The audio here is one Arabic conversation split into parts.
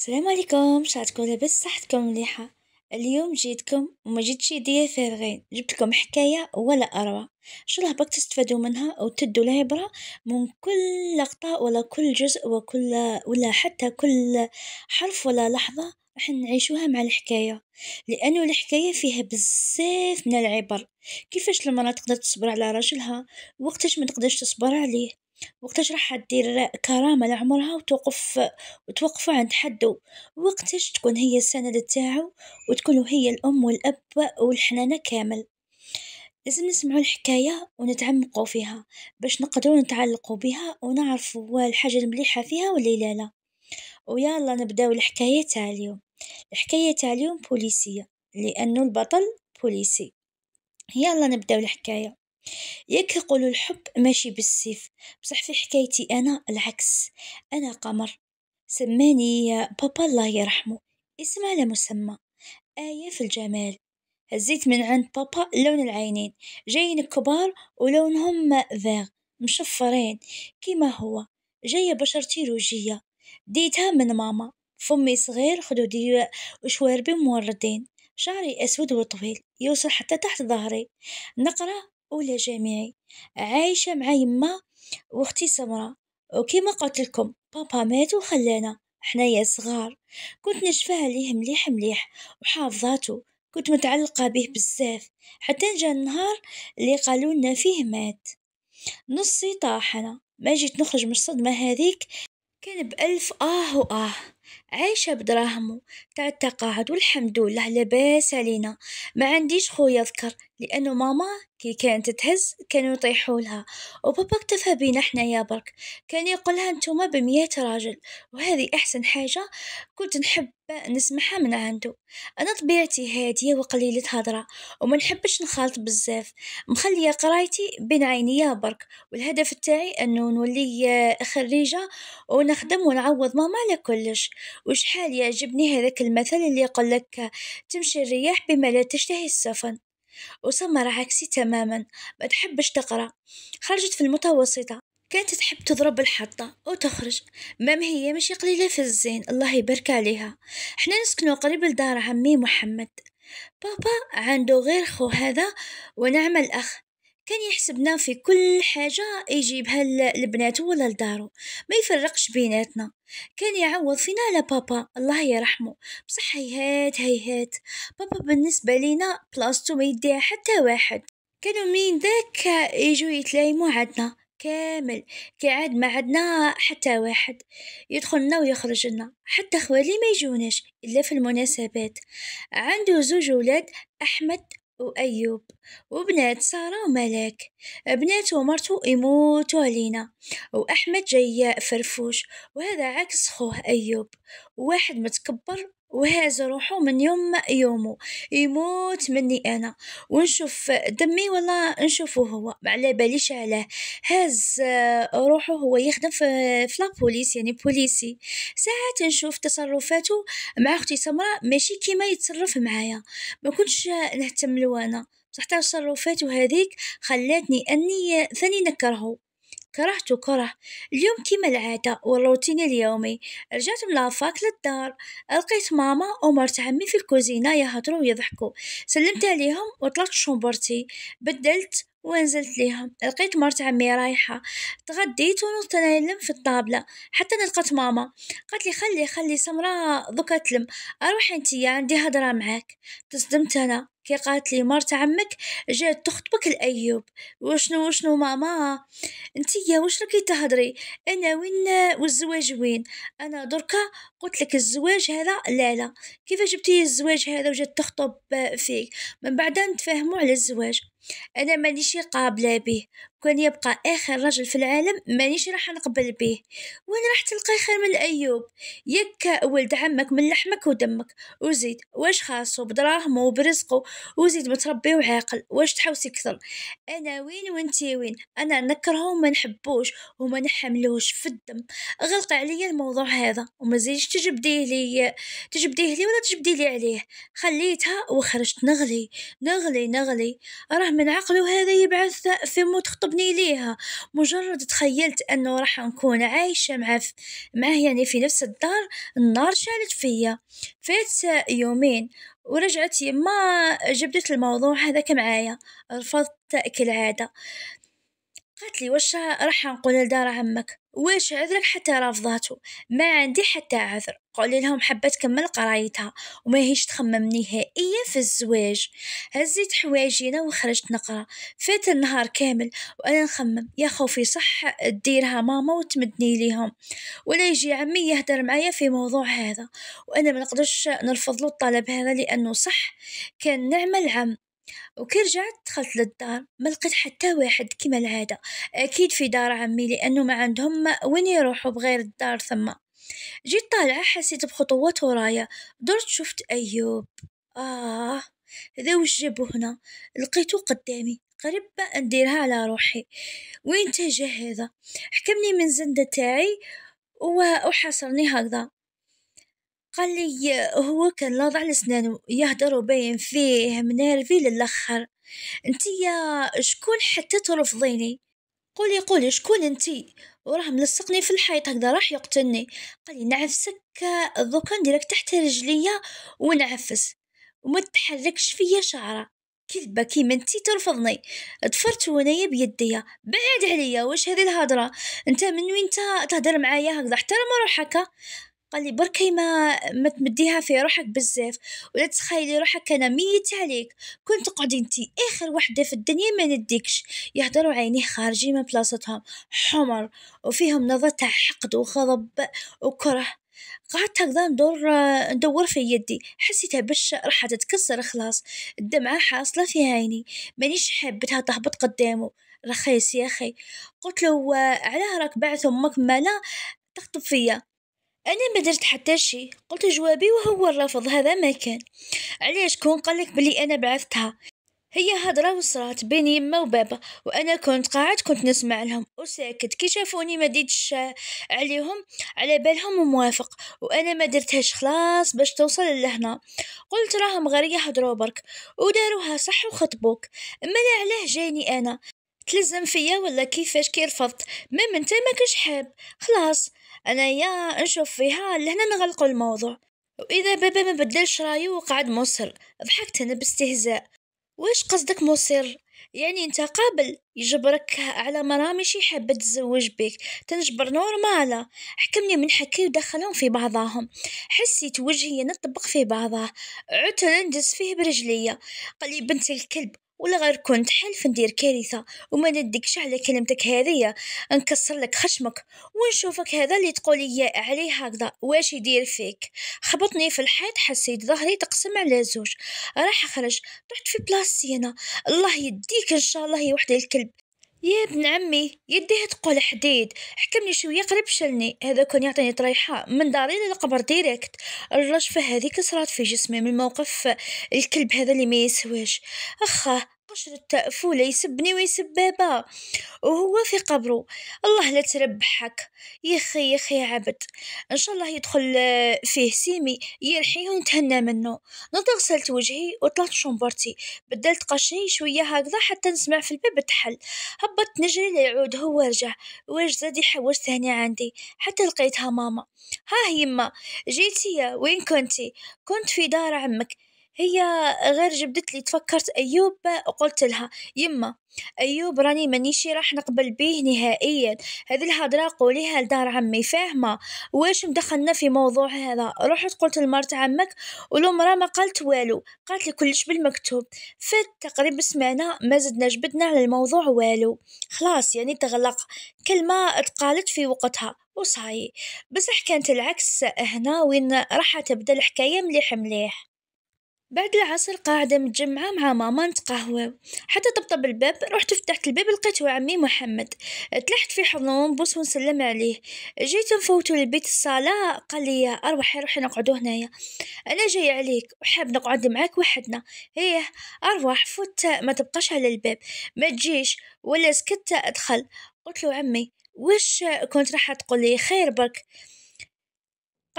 السلام عليكم تكون لاباس صحتكم مليحه اليوم جيتكم وما جيتش يديا فارغين جبت لكم حكايه ولا اروع شو باك تستفادوا منها وتدوا العبره من كل لقطه ولا كل جزء وكل ولا حتى كل حرف ولا لحظه راح نعيشوها مع الحكايه لانه الحكايه فيها بزاف من العبر كيفاش المراه تقدر تصبر على راجلها وقتاش ما تقدرش تصبر عليه وقتاش راح دير كرامة لعمرها وتوقف وتوقف عند حدو وقتاش تكون هي السند تاعو وتكون هي الأم والأب والحنانة كامل، لازم نسمعو الحكاية ونتعمقو فيها باش نقدرو نتعلقو بيها ونعرفوا الحاجة المليحة فيها واللي لا ويلا نبداو الحكاية تاع اليوم، الحكاية تاع اليوم بوليسية لأنو البطل بوليسي، يلا نبداو الحكاية. ياك يقولو الحب ماشي بالسيف بصح في حكايتي أنا العكس أنا قمر سماني بابا الله يرحمه اسم على مسمى آية في الجمال هزيت من عند بابا لون العينين جايين كبار ولونهم فيغ مشفرين كيما هو جاية بشرتي روجية ديتها من ماما فمي صغير خدودي وشواربي موردين شعري أسود وطويل يوصل حتى تحت ظهري نقرا أولى جامعي عايشة مع يما وأختي سمرة وكما قلت لكم بابا مات وخلانا حنايا صغار كنت نشفاه ليه مليح مليح وحافظاته كنت متعلقة به بزاف حتى جا النهار اللي قالوا لنا فيه مات نصي طاحنا ما جيت نخرج من الصدمة هذيك كان بألف آه وآه عايشة بدراهمو تاع التقاعد والحمد لله لاباس علينا ما عنديش خويا ذكر لأنه ماما كي كانت تهز كانوا يطيحوا لها وبابا اكتفى بينا احنا يا برك كان يقولها انتوما بمية راجل وهذه احسن حاجة كنت نحب نسمعها من عنده انا طبيعتي هادية وقليلة هضرة وما نحبش نخالط بزاف مخلية قرايتي بين عينيا برك والهدف تاعي انه نولي خريجة ونخدم ونعوض ماما على كلش وشحال يعجبني هذاك المثل اللي يقول لك تمشي الرياح بما لا تشتهي السفن أسامة راه عكسي تماما ما تحبش تقرأ خرجت في المتوسطة كانت تحب تضرب الحطة وتخرج مام هي ماشي قليلة في الزين الله يبارك عليها حنا نسكنو قريب لدار عمي محمد بابا عنده غير خو هذا ونعمل أخ كان يحسبنا في كل حاجة يجيبها لبناتو ولا لدارو ما يفرقش بيناتنا كان يعوض فينا على بابا الله يرحمه بصح هيهات هيهات بابا بالنسبة لينا بلاصتو ما يديها حتى واحد كانوا مين ذاك يجوا يتلايموا عندنا كامل كعاد ما عندنا حتى واحد يدخلنا ويخرج لنا حتى خوالي ما يجوناش الا في المناسبات عنده زوج ولاد احمد وأيوب وبنات سارة وملك بنات ومرته يموتوا علينا وأحمد جاي فرفوش وهذا عكس خوه أيوب واحد متكبر وهاز روحو من يوم يومو يموت مني انا ونشوف دمي ولا نشوفه هو على باليش علاه هاز روحو هو يخدم في, في لابوليس يعني بوليسي ساعات نشوف تصرفاته مع اختي سمراء ماشي كيما يتصرف معايا ما كنتش نهتم له انا بصح تصرفاته هذيك خلاتني اني ثاني نكرهه كرهت كره اليوم كيما العادة والروتين اليومي رجعت من لافاك للدار لقيت ماما ومرت عمي في الكوزينة يهضروا ويضحكوا سلمت عليهم وطلعت شومبرتي بدلت ونزلت ليها لقيت مرت عمي رايحة تغديت ونوضت نلم في الطابلة حتى نلقت ماما قالت لي خلي خلي سمراء دوكا تلم اروح انتيا عندي هضرة معاك تصدمت انا كي قالت لي مرت عمك جات تخطبك الايوب وشنو وشنو ماما يا واش راكي تهضري انا وين والزواج وين انا دركا قلت لك الزواج هذا لا لا كيفاش جبتي الزواج هذا وجات تخطب فيك من بعد نتفاهموا على الزواج انا مانيش قابله به كان يبقى اخر رجل في العالم مانيش راح نقبل به وين راح تلقى خير من ايوب يك ولد عمك من لحمك ودمك وزيد واش خاصو بدراهمو وبرزقو وزيد متربي وعاقل واش تحوسي كثر انا وين وانتي وين انا نكرهو وما نحبوش وما نحملوش في الدم غلق عليا الموضوع هذا وما زيدش تجبديه لي تجبديه لي ولا تجبدي لي عليه خليتها وخرجت نغلي نغلي نغلي راه راه من عقله هذا يبعث ثم تخطبني ليها مجرد تخيلت انه راح نكون عايشة مع معه يعني في نفس الدار النار شالت فيا فات يومين ورجعت يما جبدت الموضوع هذاك معايا رفضت كالعادة قالت لي واش راح نقول لدار عمك واش عذرك حتى رافضاتو ما عندي حتى عذر قولي لهم حابه تكمل قرايتها وما هيش تخمم نهائيا في الزواج هزيت حوايجينا وخرجت نقرا فات النهار كامل وانا نخمم يا خوفي صح ديرها ماما وتمدني ليهم ولا يجي عمي يهدر معايا في موضوع هذا وانا ما نقدرش نرفض له الطلب هذا لانه صح كان نعمل العم وكي رجعت دخلت للدار ما لقيت حتى واحد كيما العادة أكيد في دار عمي لأنه ما عندهم وين يروحوا بغير الدار ثما جيت طالعة حسيت بخطوات ورايا درت شفت أيوب آه هذا وش جابو هنا لقيتو قدامي قريب نديرها على روحي وين تجاه هذا حكمني من زندة تاعي وحاصرني هكذا قال لي هو كان لاضع لسنانو يهدر بين فيه منارفي للاخر يا شكون حتى ترفضيني قولي قولي شكون انت وراه ملصقني في الحيط هكذا راح يقتلني قال لي نعفسك دوكا نديرك تحت رجليا ونعفس وما تحركش فيا شعره كذبة كيما انتي ترفضني اتفرت وانايا بيديا بعد عليا واش هذه الهضره انت من وين تهدر معايا هكذا احترم روحك قال لي بركي ما ما تمديها في روحك بزاف ولا تخيلي روحك انا ميت عليك كنت تقعدي انت اخر وحده في الدنيا ما نديكش يهضروا عينيه خارجين من بلاصتهم حمر وفيهم نظره تاع حقد وغضب وكره قعدت هكذا ندور ندور في يدي حسيتها باش راح تتكسر خلاص الدمعة حاصلة في عيني مانيش حبتها تهبط قدامه رخيص يا اخي قلت له علاه راك بعث امك مالا تخطب فيا أنا ما درت حتى شي قلت جوابي وهو الرفض هذا ما كان علاش كون قالك بلي أنا بعثتها هي هضرة وصرات بين يما وبابا وأنا كنت قاعد كنت نسمع لهم وساكت كي شافوني ما ديتش عليهم على بالهم موافق وأنا ما درتهاش خلاص باش توصل لهنا قلت راهم غير يهضروا برك وداروها صح وخطبوك أما لا علاه جايني أنا تلزم فيا ولا كيفاش كي رفضت ما انت ما كنش حاب خلاص أنا يا نشوف فيها لهنا نغلقوا الموضوع وإذا بابا ما بدلش رايه وقعد مصر ضحكت أنا باستهزاء واش قصدك مصر يعني انت قابل يجبرك على مرامي شي حابة تزوج بك تنجبر نورمالة حكمني من حكي ودخلهم في بعضهم حسيت وجهي نطبق في بعضه عدت ندس فيه برجلية قال لي بنت الكلب ولا غير كنت حلف ندير كارثه وما ندكش على كلمتك هذه نكسر لك خشمك ونشوفك هذا اللي تقولي عليه هكذا واش يدير فيك خبطني في الحيط حسيت ظهري تقسم على زوج راح خرج رحت في بلاصتي انا الله يديك ان شاء الله يا وحده الكلب يا ابن عمي يديه تقول حديد حكمني شوية قرب شلني هذا كان يعطيني طريحة من داري للقبر ديريكت الرجفة هذه صرات في جسمي من موقف الكلب هذا اللي ما يسويش أخا قشر الطفولة يسبني ويسب بابا وهو في قبره الله لا تربحك يخي يخي عبد ان شاء الله يدخل آه، فيه سيمي يرحيه ونتهنى منه نض غسلت وجهي وطلعت شنبرتي بدلت قشري شوية هكذا حتى نسمع في الباب تحل هبطت نجري ليعود هو رجع واش زاد يحوس ثاني عندي حتى لقيتها ماما ها يما جيتي وين كنتي كنت في دار عمك هي غير جبدت لي تفكرت أيوب وقلت لها يما أيوب راني مانيش راح نقبل بيه نهائيا هذه الهضرة قوليها لدار عمي فاهمة واش مدخلنا في موضوع هذا رحت قلت لمرت عمك والمرأة ما قالت والو قالت لي كلش بالمكتوب في تقريبا سمعنا ما زدنا جبدنا على الموضوع والو خلاص يعني تغلق كلمة اتقالت في وقتها وصاي بصح كانت العكس هنا وين راح تبدا الحكاية مليح مليح بعد العصر قاعدة متجمعة مع ماما نتقهوى حتى طبطب الباب رحت فتحت الباب لقيتو عمي محمد تلحت في حضنه ونبص ونسلم عليه جيت نفوتو لبيت الصالة قال لي أروحي روحي نقعدو هنايا أنا جاي عليك وحاب نقعد معاك وحدنا ايه اروح فوت ما تبقاش على الباب ما تجيش ولا سكت أدخل قلت له عمي واش كنت راح تقولي خير برك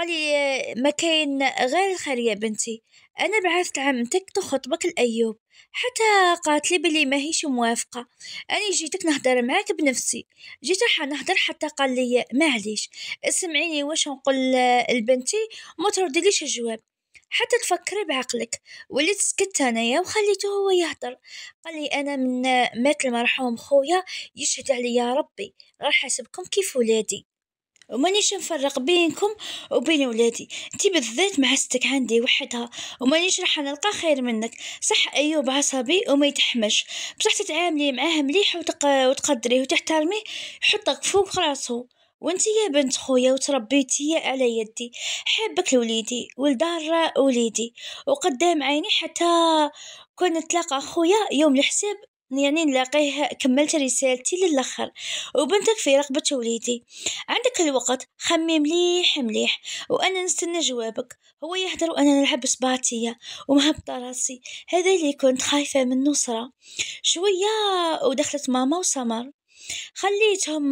قال لي ما كاين غير الخير يا بنتي انا بعثت عمتك تخطبك الايوب حتى قالت لي بلي ماهيش موافقه انا جيتك نهضر معاك بنفسي جيت راح نهضر حتى قال لي معليش اسمعيني واش نقول لبنتي ما ترديليش الجواب حتى تفكري بعقلك وليت سكت انايا وخليته هو يهضر قال لي انا من مات المرحوم خويا يشهد علي يا ربي راح حاسبكم كيف ولادي ومانيش نفرق بينكم وبين ولادي انتي بالذات معستك عندي وحدها ومانيش راح نلقى خير منك صح ايوب عصبي وما يتحمش بصح تتعاملي معاه مليح وتق... وتقدريه وتحترميه يحطك فوق راسه وانت يا بنت خويا وتربيتي على يدي حبك لوليدي ولدار وليدي وقدام عيني حتى كون نتلاقى خويا يوم الحساب يعني نلاقيه كملت رسالتي للآخر وبنتك في رقبة وليدي عندك الوقت خمي مليح مليح وأنا نستنى جوابك هو يهدر وأنا نلعب صباعتية ومهبطة راسي هذا اللي كنت خايفة من نصرة شوية ودخلت ماما وسمر خليتهم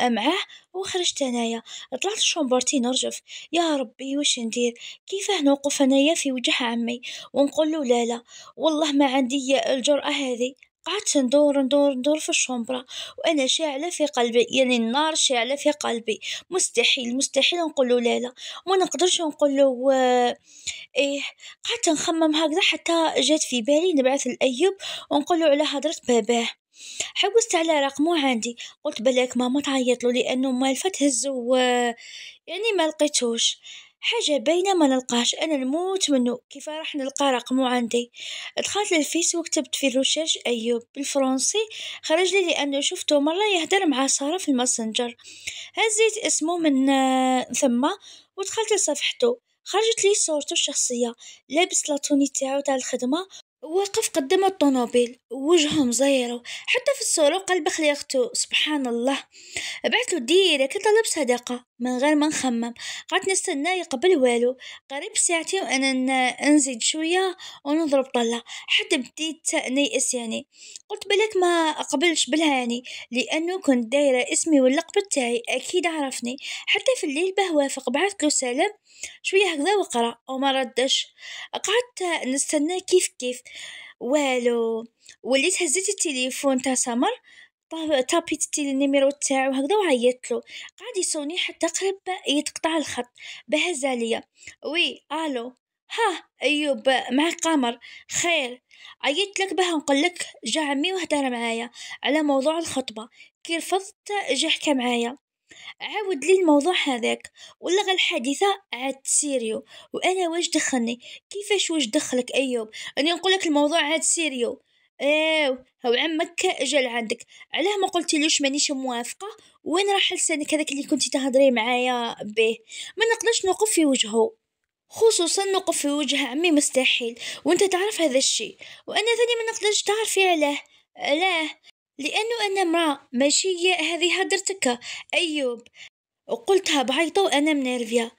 معاه وخرجت انايا طلعت شومبرتي نرجف يا ربي واش ندير كيفاه نوقف انايا في وجه عمي ونقول له لا لا والله ما عندي الجرأة هذه قعدت ندور ندور ندور في الشومبرا وانا شاعله في قلبي يعني النار شاعله في قلبي مستحيل مستحيل نقول له لا لا نقدرش نقول له آه، ايه قعدت نخمم هكذا حتى جات في بالي نبعث لايوب ونقول له على هضره باباه حوست على رقمه عندي قلت بلاك ماما تعيط له لانه ما الفت هزو آه، يعني ما لقيتوش حاجة باينة ما نلقاش أنا نموت منو كيف راح نلقى رقمو عندي دخلت للفيس وكتبت في الرشاش أيوب بالفرنسي خرجلي لأنو شفتو مرة يهدر مع سارة في الماسنجر هزيت اسمو من آه، ثما ودخلت لصفحتو لي صورتو الشخصية لابس لاطوني تاعو تاع الخدمة وقف قدام الطوموبيل وجهه مزيرو حتى في الصورة قلبه خليقتو سبحان الله بعتلو ديريكت طلب صدقة من غير ما نخمم قعدت نستناه يقبل والو قريب ساعتي وأنا نزيد شوية ونضرب طلة حتى بديت نيأس يعني قلت بالك ما أقبلش بالهاني لأنه كنت دايرة اسمي واللقب تاعي أكيد عرفني حتى في الليل به وافق بعثت له سلام شوية هكذا وقرأ وما ردش قعدت نستناه كيف كيف والو وليت هزيت التليفون تاع سمر طابيتي النيميرو تاعو هكذا وعيطت له قعد يسوني حتى قرب يتقطع الخط بهز عليا وي الو ها ايوب معك قمر خير عيطت لك باه نقول لك جا عمي وهدر معايا على موضوع الخطبه كي رفضت جا حكى معايا عاود لي الموضوع هذاك ولغى الحادثة عاد سيريو وأنا واش دخلني كيفاش واش دخلك أيوب أنا نقولك الموضوع عاد سيريو ايو هو عم مكة اجا لعندك علاه ما قلتي ليش مانيش موافقة وين راح لسانك هذاك اللي كنتي تهضري معايا به ما نقدرش نوقف في وجهه خصوصا نوقف في وجه عمي مستحيل وانت تعرف هذا الشي وانا ثاني ما نقدرش تعرفي علاه علاه لانه انا امراه ماشي هذه هدرتك ايوب وقلتها بعيطة وانا منيرفيا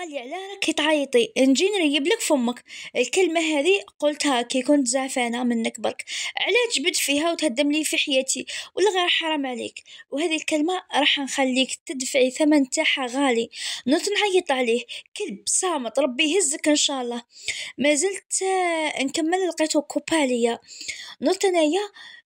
قال لي علاه راك تعيطي نجي نريب لك فمك الكلمه هذه قلتها كي كنت زعفانه منك برك علاش جبت فيها وتهدم لي في حياتي ولا غير حرام عليك وهذه الكلمه راح نخليك تدفعي ثمن تاعها غالي نوت نعيط عليه كلب صامت ربي يهزك ان شاء الله ما زلت آه، نكمل لقيته كوباليا نوت انايا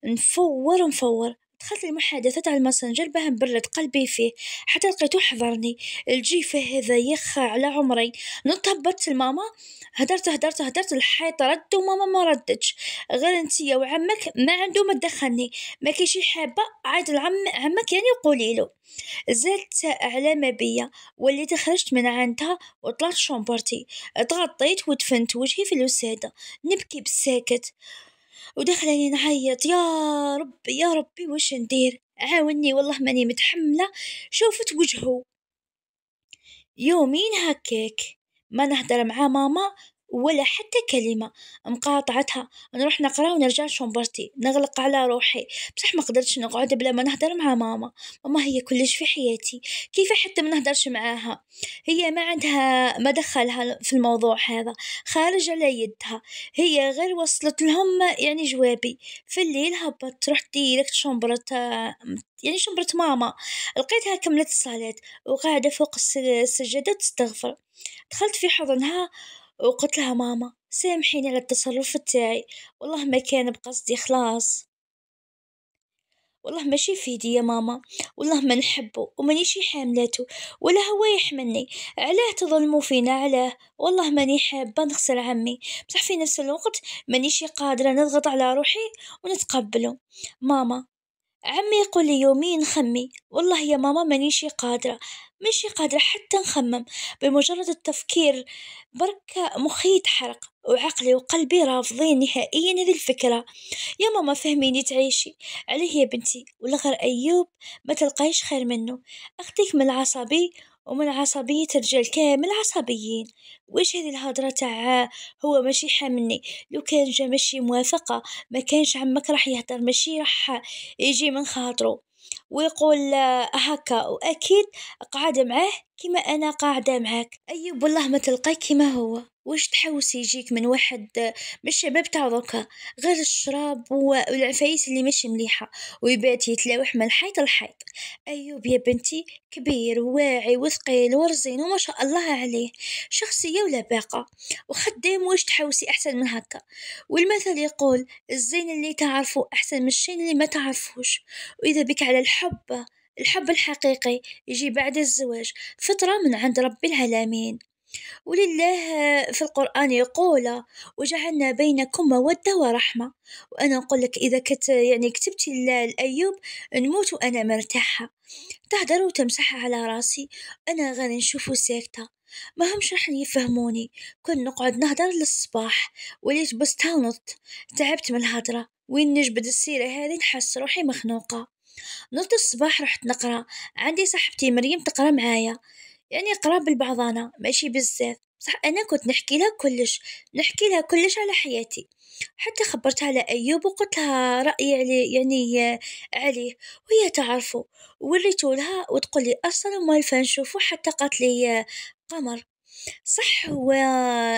نفور نفور دخلت المحادثة على الماسنجر باه نبرد قلبي فيه حتى لقيتو حضرني الجيفة هذا يخا على عمري نط هبطت لماما هدرت هدرت هدرت الحيط رد وماما ما ردتش غير انتيا وعمك ما عنده ما تدخلني ما كيشي حابة عاد العم عمك يعني وقولي له زادت على ما بيا وليت خرجت من عندها وطلعت شومبرتي تغطيت ودفنت وجهي في الوسادة نبكي بالساكت ودخلني نعيط يا ربي يا ربي وش ندير عاوني والله ماني متحملة شوفت وجهه يومين هكاك ما نهدر مع ماما ولا حتى كلمة مقاطعتها نروح نقرا ونرجع شومبرتي نغلق على روحي بصح ما قدرتش نقعد بلا ما نهدر مع ماما ماما هي كلش في حياتي كيف حتى ما نهدرش معاها هي ما عندها ما دخلها في الموضوع هذا خارج على يدها هي غير وصلت لهم يعني جوابي في الليل هبطت رحت ديركت شومبرت يعني شمرت ماما لقيتها كملت الصلاة وقاعدة فوق السجادة تستغفر دخلت في حضنها وقلت لها ماما سامحيني على التصرف تاعي والله ما كان بقصدي خلاص والله ماشي في يدي يا ماما والله ما نحبه ومانيش حاملته ولا هو يحملني علاه تظلموا فينا علاه والله ماني حابه نخسر عمي بصح في نفس الوقت مانيش قادره نضغط على روحي ونتقبله ماما عمي يقول لي يومين خمي والله يا ماما مانيش قادرة مش قادرة حتى نخمم بمجرد التفكير بركة مخي يتحرق وعقلي وقلبي رافضين نهائيا هذه الفكرة يا ماما فهميني تعيشي عليه يا بنتي والغر أيوب ما تلقايش خير منه أختيك من العصبي ومن عصبية رجال كامل عصبيين وش هذه الهضرة تاع هو ماشي حاملني لو كان جا ماشي موافقة ما كانش عمك راح يهضر ماشي راح يجي من خاطره ويقول آه، هكا وأكيد قاعدة معاه كما أنا قاعدة معاك أيوب والله ما تلقاك كما هو واش تحوس يجيك من واحد من الشباب تاع دوكا غير الشراب والعفايس اللي مش مليحة ويبات يتلاوح من الحيط الحيط أيوب يا بنتي كبير وواعي وثقيل ورزين وما شاء الله عليه شخصية ولا باقة وخدام واش تحوسي أحسن من هكا والمثل يقول الزين اللي تعرفه أحسن من الشين اللي ما تعرفوش وإذا بك على الحب الحب الحقيقي يجي بعد الزواج فترة من عند رب العالمين ولله في القرآن يقول وجعلنا بينكم مودة ورحمة وأنا أقول لك إذا كت يعني كتبت الأيوب نموت وأنا مرتاحة تهدر وتمسح على راسي أنا غادي نشوفو ساكتة ما همش راح يفهموني كن نقعد نهدر للصباح وليت بس تعبت من الهدرة وين نجبد السيرة هذه نحس روحي مخنوقة نلت الصباح رحت نقرا عندي صاحبتي مريم تقرا معايا يعني قراب لبعضانا ماشي بزاف بصح انا كنت نحكي لها كلش نحكي لها كلش على حياتي حتى خبرتها على ايوب وقلت لها رايي علي يعني عليه وهي تعرفه وريته لها وتقول لي اصلا ما نشوفه حتى قالت لي قمر صح هو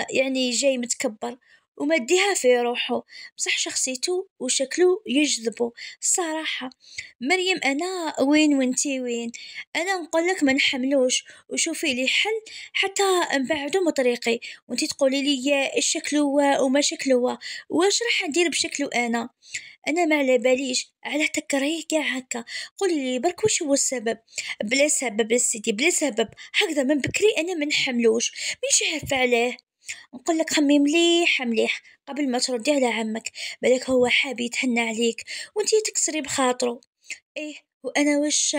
يعني جاي متكبر ومديها في روحه بصح شخصيته وشكله يجذبه الصراحة مريم أنا وين وانتي وين أنا نقولك ما نحملوش وشوفي لي حل حتى نبعدو من طريقي وانتي تقولي لي شكله وما شكله واش راح ندير بشكله أنا انا ما على باليش على تكرهيه كاع هكا قولي لي برك واش هو السبب بلا سبب السيدي بلا سبب هكذا من بكري انا ما نحملوش مانيش عارفه عليه نقول لك خمي مليح مليح قبل ما تردي على عمك بالك هو حاب يتهنى عليك وانتي تكسري بخاطرو ايه وانا واش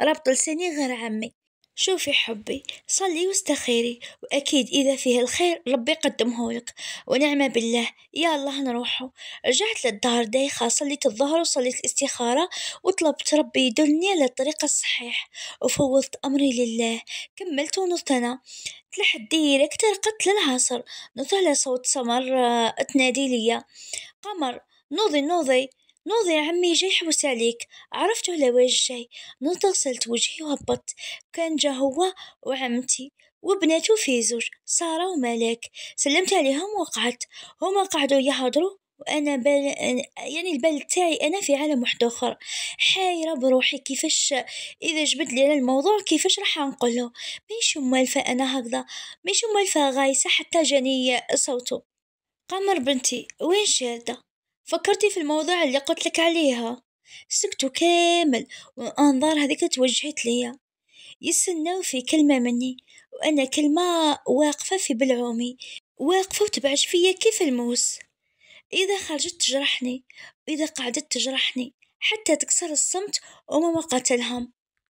ربط لساني غير عمي شوفي حبي صلي واستخيري وأكيد إذا فيه الخير ربي يقدمه لك ونعمة بالله يا الله نروحه رجعت للدار دايخة صليت الظهر وصليت الاستخارة وطلبت ربي يدلني على الطريق الصحيح وفوضت أمري لله كملت ونطنا تلحدي لك ترقدت للعصر نطلع صوت سمر آه، تنادي ليا قمر نوضي نوضي نوض يا عمي جاي يحبس عليك عرفته لوجه جاي نوض غسلت وجهي وهبطت كان جا هو وعمتي وبناته في زوج سارة وملاك سلمت عليهم وقعدت هما قعدوا يهضروا وانا بال... يعني البال تاعي انا في عالم واحد اخر حايره بروحي كيفاش اذا جبت لي الموضوع كيفاش راح نقول له ماشي مالفه انا هكذا ماشي مالفه غايسه حتى جاني صوته قمر بنتي وين شاده فكرتي في الموضوع اللي قلت لك عليها سكتوا كامل وأنظار هذيك توجهت ليا يستناو في كلمة مني وأنا كلمة واقفة في بلعومي واقفة وتبعش فيا كيف الموس إذا خرجت تجرحني وإذا قعدت تجرحني حتى تكسر الصمت وما قتلهم